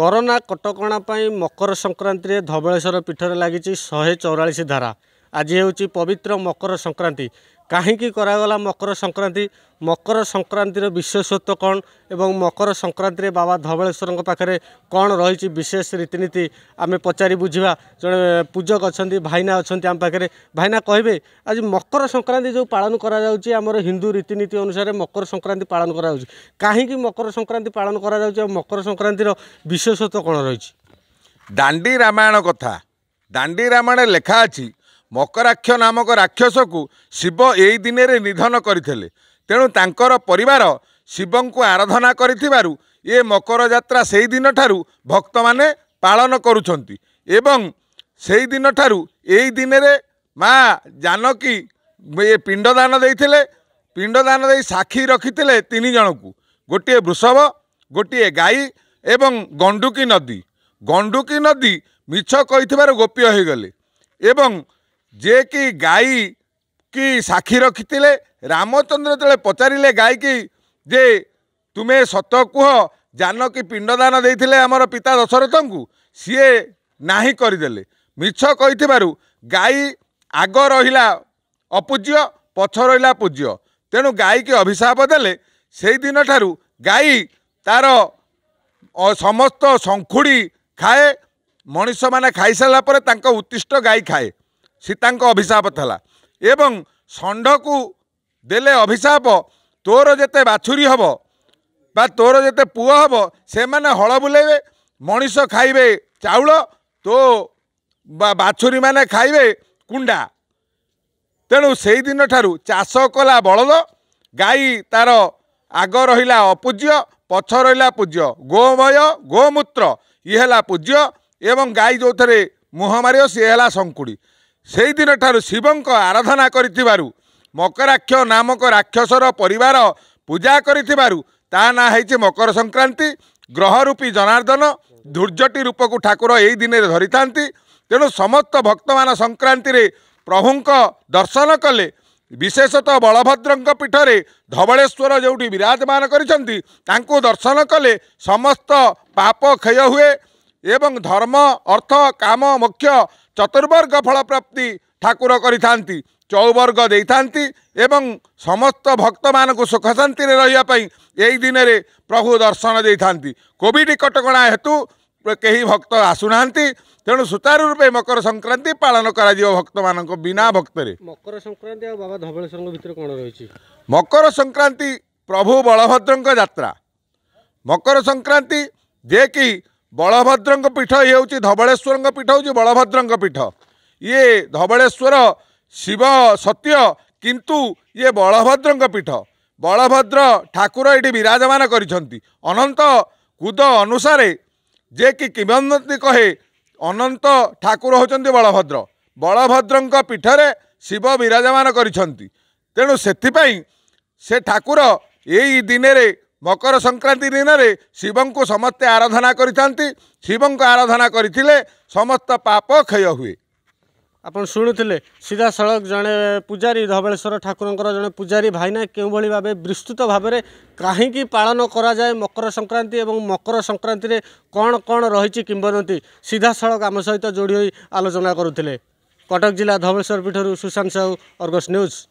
corona କଟକଣା ପାଇଁ ମକର ସଂକ୍ରାନ୍ତିରେ ଧବଳେଶ୍ୱର ପୀଠରେ ଲାଗିଛି ଶହେ ଚଉରାଳିଶ ଧାରା ଆଜି ହେଉଛି ପବିତ୍ର ମକର ସଂକ୍ରାନ୍ତି କାହିଁକି କରାଗଲା ମକର ସଂକ୍ରାନ୍ତି ମକର ସଂକ୍ରାନ୍ତିର ବିଶେଷତ୍ୱ କ'ଣ ଏବଂ ମକର ସଂକ୍ରାନ୍ତିରେ ବାବା ଧବଳେଶ୍ୱରଙ୍କ ପାଖରେ କ'ଣ ରହିଛି ବିଶେଷ ରୀତିନୀତି ଆମେ ପଚାରି ବୁଝିବା ଜଣେ ପୂଜକ ଅଛନ୍ତି ଭାଇନା ଅଛନ୍ତି ଆମ ପାଖରେ ଭାଇନା କହିବେ ଆଜି ମକର ସଂକ୍ରାନ୍ତି ଯେଉଁ ପାଳନ କରାଯାଉଛି ଆମର ହିନ୍ଦୁ ରୀତିନୀତି ଅନୁସାରେ ମକର ସଂକ୍ରାନ୍ତି ପାଳନ କରାଯାଉଛି କାହିଁକି ମକର ସଂକ୍ରାନ୍ତି ପାଳନ କରାଯାଉଛି ଆଉ ମକର ସଂକ୍ରାନ୍ତିର ବିଶେଷତ୍ୱ କ'ଣ ରହିଛି ଦାଣ୍ଡି ରାମାୟଣ କଥା ଦାଣ୍ଡି ରାମାୟଣ ଲେଖା ଅଛି ମକରାକ୍ଷ ନାମକ ରାକ୍ଷସକୁ ଶିବ ଏଇ ଦିନରେ ନିଧନ କରିଥିଲେ ତେଣୁ ତାଙ୍କର ପରିବାର ଶିବଙ୍କୁ ଆରାଧନା କରିଥିବାରୁ ଏ ମକର ଯାତ୍ରା ସେହିଦିନଠାରୁ ଭକ୍ତମାନେ ପାଳନ କରୁଛନ୍ତି ଏବଂ ସେହିଦିନଠାରୁ ଏଇ ଦିନରେ ମା ଜାନକୀ ଏ ପିଣ୍ଡଦାନ ଦେଇଥିଲେ ପିଣ୍ଡଦାନ ଦେଇ ସାକ୍ଷୀ ରଖିଥିଲେ ତିନି ଜଣଙ୍କୁ ଗୋଟିଏ ବୃଷଭ ଗୋଟିଏ ଗାଈ ଏବଂ ଗଣ୍ଡୁକୀ ନଦୀ ଗଣ୍ଡୁକୀ ନଦୀ ମିଛ କହିଥିବାରୁ ଗୋପୀୟ ହୋଇଗଲେ ଏବଂ ଯିଏକି ଗାଈ କି ସାକ୍ଷୀ ରଖିଥିଲେ ରାମଚନ୍ଦ୍ର ଯେତେବେଳେ ପଚାରିଲେ ଗାଈକି ଯେ ତୁମେ ସତ କୁହ ଜାନକୀ ପିଣ୍ଡଦାନ ଦେଇଥିଲେ ଆମର ପିତା ଦଶରଥଙ୍କୁ ସିଏ ନାହିଁ କରିଦେଲେ ମିଛ କହିଥିବାରୁ ଗାଈ ଆଗ ରହିଲା ଅପୂଜ୍ୟ ପଛ ରହିଲା ପୂଜ୍ୟ ତେଣୁ ଗାଈକି ଅଭିଶାପ ଦେଲେ ସେଇଦିନ ଠାରୁ ଗାଈ ତା'ର ସମସ୍ତ ଶଙ୍ଖୁଡ଼ି ଖାଏ ମଣିଷମାନେ ଖାଇସାରିଲା ପରେ ତାଙ୍କ ଉତ୍ତିଷ୍ଟ ଗାଈ ଖାଏ ସୀତାଙ୍କ ଅଭିଶାପ ଥିଲା ଏବଂ ଷଣ୍ଢକୁ ଦେଲେ ଅଭିଶାପ ତୋର ଯେତେ ବାଛୁରୀ ହେବ ବା ତୋର ଯେତେ ପୁଅ ହେବ ସେମାନେ ହଳ ବୁଲେଇବେ ମଣିଷ ଖାଇବେ ଚାଉଳ ତୋ ବାଛୁରୀମାନେ ଖାଇବେ କୁଣ୍ଡା ତେଣୁ ସେଇଦିନ ଠାରୁ ଚାଷ କଲା ବଳଦ ଗାଈ ତା'ର ଆଗ ରହିଲା ଅପୂଜ୍ୟ ପଛ ରହିଲା ପୂଜ୍ୟ ଗୋମୟ ଗୋମୂତ୍ର ଇଏ ହେଲା ପୂଜ୍ୟ ଏବଂ ଗାଈ ଯେଉଁଥିରେ ମୁହଁ ମାରିବ ସିଏ ହେଲା ଶଙ୍କୁଡ଼ି ସେହିଦିନଠାରୁ ଶିବଙ୍କ ଆରାଧନା କରିଥିବାରୁ ମକରାକ୍ଷ ନାମକ ରାକ୍ଷସର ପରିବାର ପୂଜା କରିଥିବାରୁ ତା ନାଁ ହେଇଛି ମକର ସଂକ୍ରାନ୍ତି ଗ୍ରହ ରୂପୀ ଜନାର୍ଦ୍ଦନ ଧୂର୍ଯ୍ୟଟି ରୂପକୁ ଠାକୁର ଏହି ଦିନରେ ଧରିଥାନ୍ତି ତେଣୁ ସମସ୍ତ ଭକ୍ତମାନ ସଂକ୍ରାନ୍ତିରେ ପ୍ରଭୁଙ୍କ ଦର୍ଶନ କଲେ ବିଶେଷତଃ ବଳଭଦ୍ରଙ୍କ ପୀଠରେ ଧବଳେଶ୍ୱର ଯେଉଁଠି ବିରାଜମାନ କରିଛନ୍ତି ତାଙ୍କୁ ଦର୍ଶନ କଲେ ସମସ୍ତ ପାପ କ୍ଷୟ ହୁଏ ଏବଂ ଧର୍ମ ଅର୍ଥ କାମ ମୋକ୍ଷ ଚତୁର୍ବର୍ଗ ଫଳପ୍ରାପ୍ତି ଠାକୁର କରିଥାନ୍ତି ଚଉବର୍ଗ ଦେଇଥାନ୍ତି ଏବଂ ସମସ୍ତ ଭକ୍ତମାନଙ୍କୁ ସୁଖ ଶାନ୍ତିରେ ରହିବା ପାଇଁ ଏହି ଦିନରେ ପ୍ରଭୁ ଦର୍ଶନ ଦେଇଥାନ୍ତି କୋଭିଡ଼ କଟକଣା ହେତୁ କେହି ଭକ୍ତ ଆସୁନାହାନ୍ତି ତେଣୁ ସୁଚାରୁ ରୂପେ ମକର ସଂକ୍ରାନ୍ତି ପାଳନ କରାଯିବ ଭକ୍ତମାନଙ୍କ ବିନା ଭକ୍ତରେ ମକର ସଂକ୍ରାନ୍ତି ଆଉ ବାବା ଧବଳେଶ୍ୱରଙ୍କ ଭିତରେ କ'ଣ ରହିଛି ମକର ସଂକ୍ରାନ୍ତି ପ୍ରଭୁ ବଳଭଦ୍ରଙ୍କ ଯାତ୍ରା ମକର ସଂକ୍ରାନ୍ତି ଯିଏକି ବଳଭଦ୍ରଙ୍କ ପୀଠ ଇଏ ହେଉଛି ଧବଳେଶ୍ୱରଙ୍କ ପୀଠ ହେଉଛି ବଳଭଦ୍ରଙ୍କ ପୀଠ ଇଏ ଧବଳେଶ୍ୱର ଶିବ ସତ୍ୟ କିନ୍ତୁ ଇଏ ବଳଭଦ୍ରଙ୍କ ପୀଠ ବଳଭଦ୍ର ଠାକୁର ଏଇଠି ବିରାଜମାନ କରିଛନ୍ତି ଅନନ୍ତ କୁଦ ଅନୁସାରେ ଯେ କି କିମ୍ବଦନ୍ତି କହେ ଅନନ୍ତ ଠାକୁର ହେଉଛନ୍ତି ବଳଭଦ୍ର ବଳଭଦ୍ରଙ୍କ ପୀଠରେ ଶିବ ବିରାଜମାନ କରିଛନ୍ତି ତେଣୁ ସେଥିପାଇଁ ସେ ଠାକୁର ଏଇ ଦିନରେ ମକର ସଂକ୍ରାନ୍ତି ଦିନରେ ଶିବଙ୍କୁ ସମସ୍ତେ ଆରାଧନା କରିଥାନ୍ତି ଶିବଙ୍କୁ ଆରାଧନା କରିଥିଲେ ସମସ୍ତ ପାପ କ୍ଷୟ ହୁଏ ଆପଣ ଶୁଣୁଥିଲେ ସିଧାସଳଖ ଜଣେ ପୂଜାରୀ ଧବଳେଶ୍ୱର ଠାକୁରଙ୍କର ଜଣେ ପୂଜାରୀ ଭାଇନା କେଉଁଭଳି ଭାବେ ବିସ୍ତୃତ ଭାବରେ କାହିଁକି ପାଳନ କରାଯାଏ ମକର ସଂକ୍ରାନ୍ତି ଏବଂ ମକର ସଂକ୍ରାନ୍ତିରେ କ'ଣ କ'ଣ ରହିଛି କିମ୍ବଦନ୍ତୀ ସିଧାସଳଖ ଆମ ସହିତ ଯୋଡ଼ି ହୋଇ ଆଲୋଚନା କରୁଥିଲେ କଟକ ଜିଲ୍ଲା ଧବଳେଶ୍ୱର ପୀଠରୁ ସୁଶାନ୍ତ ସାହୁ ଅର୍ଗସ୍ ନ୍ୟୁଜ୍